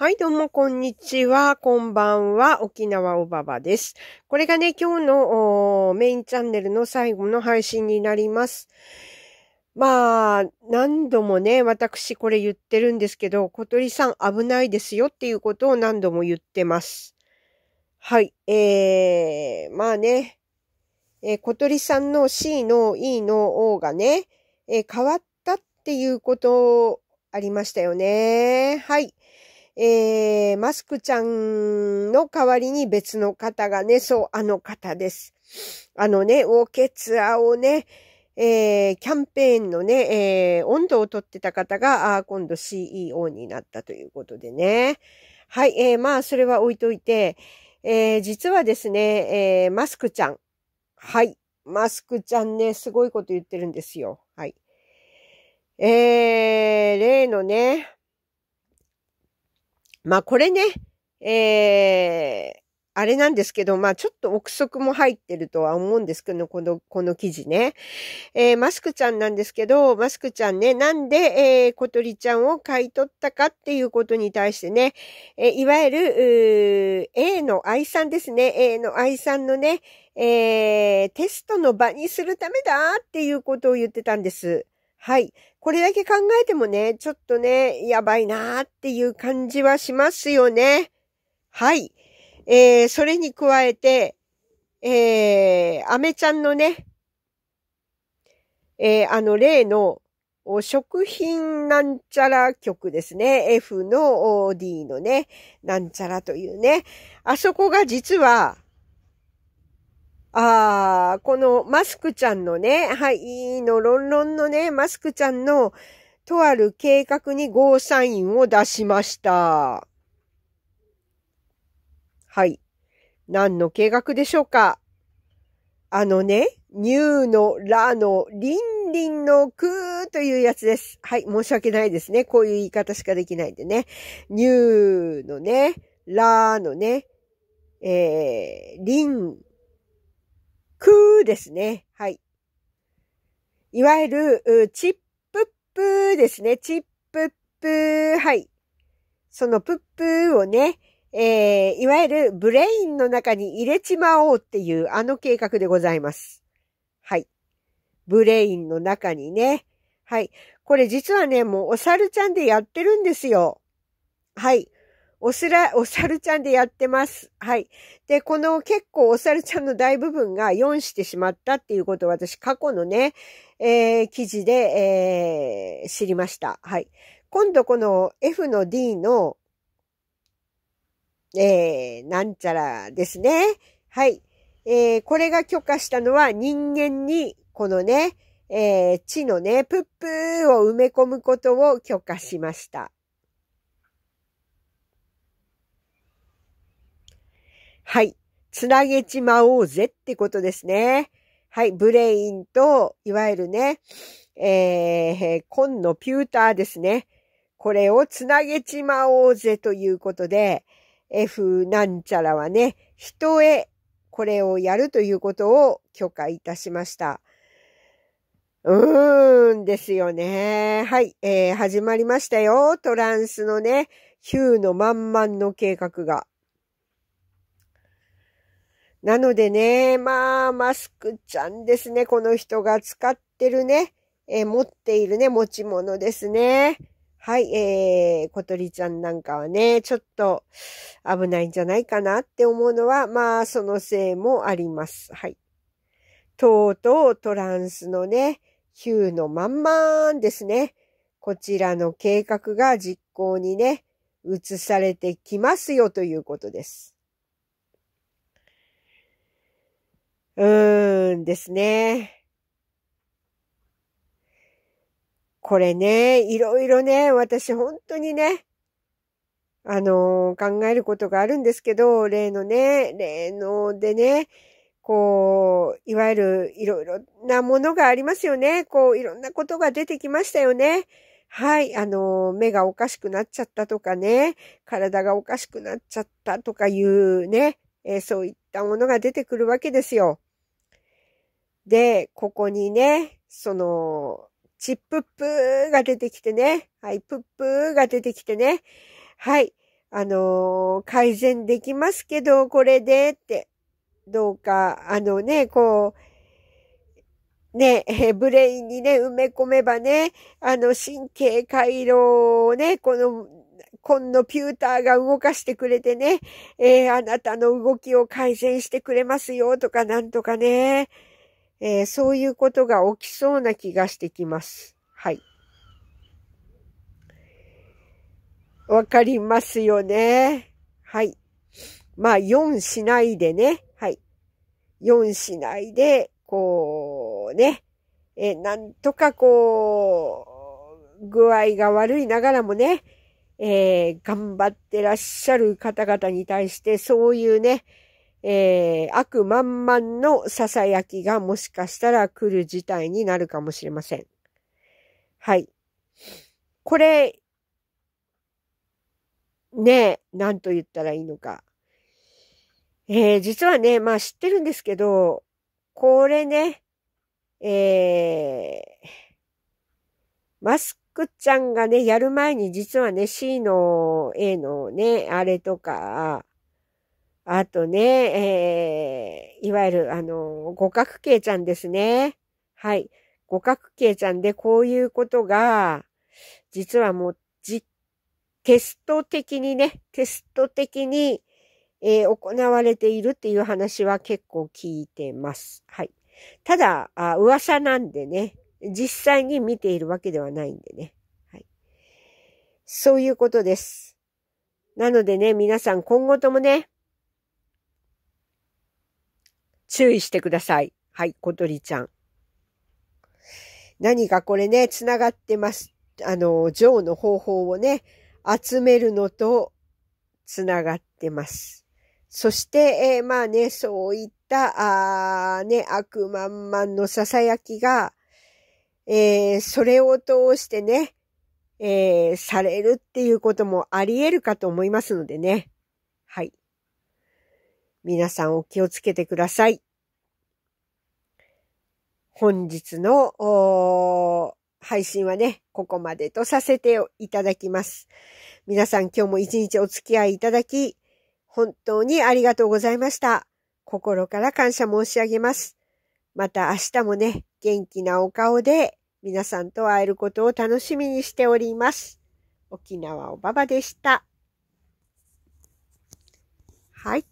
はい、どうも、こんにちは。こんばんは。沖縄おばばです。これがね、今日のメインチャンネルの最後の配信になります。まあ、何度もね、私これ言ってるんですけど、小鳥さん危ないですよっていうことを何度も言ってます。はい、えー、まあね、えー、小鳥さんの C の E の O がね、えー、変わったっていうことありましたよね。はい。えー、マスクちゃんの代わりに別の方がね、そう、あの方です。あのね、オーケツアをね、えー、キャンペーンのね、えー、温度をとってた方が、あ今度 CEO になったということでね。はい、えー、まあ、それは置いといて、えー、実はですね、えー、マスクちゃん。はい、マスクちゃんね、すごいこと言ってるんですよ。はい。えー、例のね、まあこれね、えー、あれなんですけど、まあちょっと憶測も入ってるとは思うんですけど、この、この記事ね。えー、マスクちゃんなんですけど、マスクちゃんね、なんで、えー、小鳥ちゃんを買い取ったかっていうことに対してね、えー、いわゆる、A の愛さんですね。A の愛さんのね、えー、テストの場にするためだっていうことを言ってたんです。はい。これだけ考えてもね、ちょっとね、やばいなーっていう感じはしますよね。はい。えー、それに加えて、えー、アメちゃんのね、えー、あの例の、食品なんちゃら曲ですね。F の o D のね、なんちゃらというね。あそこが実は、ああ、このマスクちゃんのね、はい、のロンロンのね、マスクちゃんのとある計画にゴーサインを出しました。はい。何の計画でしょうかあのね、ニューのラのリンリンのクーというやつです。はい、申し訳ないですね。こういう言い方しかできないんでね。ニューのね、ラのね、えー、リンくですね。はい。いわゆる、チップップですね。チップップはい。そのプップをね、えー、いわゆるブレインの中に入れちまおうっていうあの計画でございます。はい。ブレインの中にね。はい。これ実はね、もうお猿ちゃんでやってるんですよ。はい。おすら、お猿ちゃんでやってます。はい。で、この結構お猿ちゃんの大部分が4してしまったっていうことを私過去のね、えー、記事で、えー、知りました。はい。今度この F の D の、えー、なんちゃらですね。はい。えー、これが許可したのは人間にこのね、えー、地のね、プップーを埋め込むことを許可しました。はい。つなげちまおうぜってことですね。はい。ブレインと、いわゆるね、えー、ンのピューターですね。これをつなげちまおうぜということで、F なんちゃらはね、人へこれをやるということを許可いたしました。うーんですよね。はい、えー、始まりましたよ。トランスのね、Q の満々の計画が。なのでね、まあ、マスクちゃんですね。この人が使ってるね、えー、持っているね、持ち物ですね。はい、えー、小鳥ちゃんなんかはね、ちょっと危ないんじゃないかなって思うのは、まあ、そのせいもあります。はい。とうとうトランスのね、ヒューのまんまんですね。こちらの計画が実行にね、移されてきますよということです。うーんですね。これね、いろいろね、私本当にね、あの考えることがあるんですけど、例のね、例のでね、こう、いわゆるいろいろなものがありますよね。こう、いろんなことが出てきましたよね。はい、あの、目がおかしくなっちゃったとかね、体がおかしくなっちゃったとかいうね、えー、そういったものが出てくるわけですよ。で、ここにね、その、チップップーが出てきてね。はい、プップーが出てきてね。はい、あのー、改善できますけど、これでって、どうか、あのね、こう、ね、ブレインにね、埋め込めばね、あの神経回路をね、この、コンのピューターが動かしてくれてね、えー、あなたの動きを改善してくれますよとかなんとかね、えー、そういうことが起きそうな気がしてきます。はい。わかりますよね。はい。まあ、4しないでね。はい。4しないで、こう、ね。えー、なんとかこう、具合が悪いながらもね、えー、頑張ってらっしゃる方々に対して、そういうね、えー、悪満々の囁きがもしかしたら来る事態になるかもしれません。はい。これ、ねえ、なんと言ったらいいのか。えー、実はね、まあ知ってるんですけど、これね、えー、マスクちゃんがね、やる前に実はね、C の A のね、あれとか、あとね、えー、いわゆる、あの、五角形ちゃんですね。はい。五角形ちゃんでこういうことが、実はもう、じ、テスト的にね、テスト的に、えー、行われているっていう話は結構聞いてます。はい。ただ、あ噂なんでね、実際に見ているわけではないんでね。はい。そういうことです。なのでね、皆さん今後ともね、注意してください。はい、小鳥ちゃん。何かこれね、繋がってます。あの、ジョーの方法をね、集めるのと繋がってます。そして、えー、まあね、そういった、あね、悪満々の囁きが、えー、それを通してね、えー、されるっていうこともあり得るかと思いますのでね。皆さんお気をつけてください。本日の配信はね、ここまでとさせていただきます。皆さん今日も一日お付き合いいただき、本当にありがとうございました。心から感謝申し上げます。また明日もね、元気なお顔で皆さんと会えることを楽しみにしております。沖縄おばばでした。はい。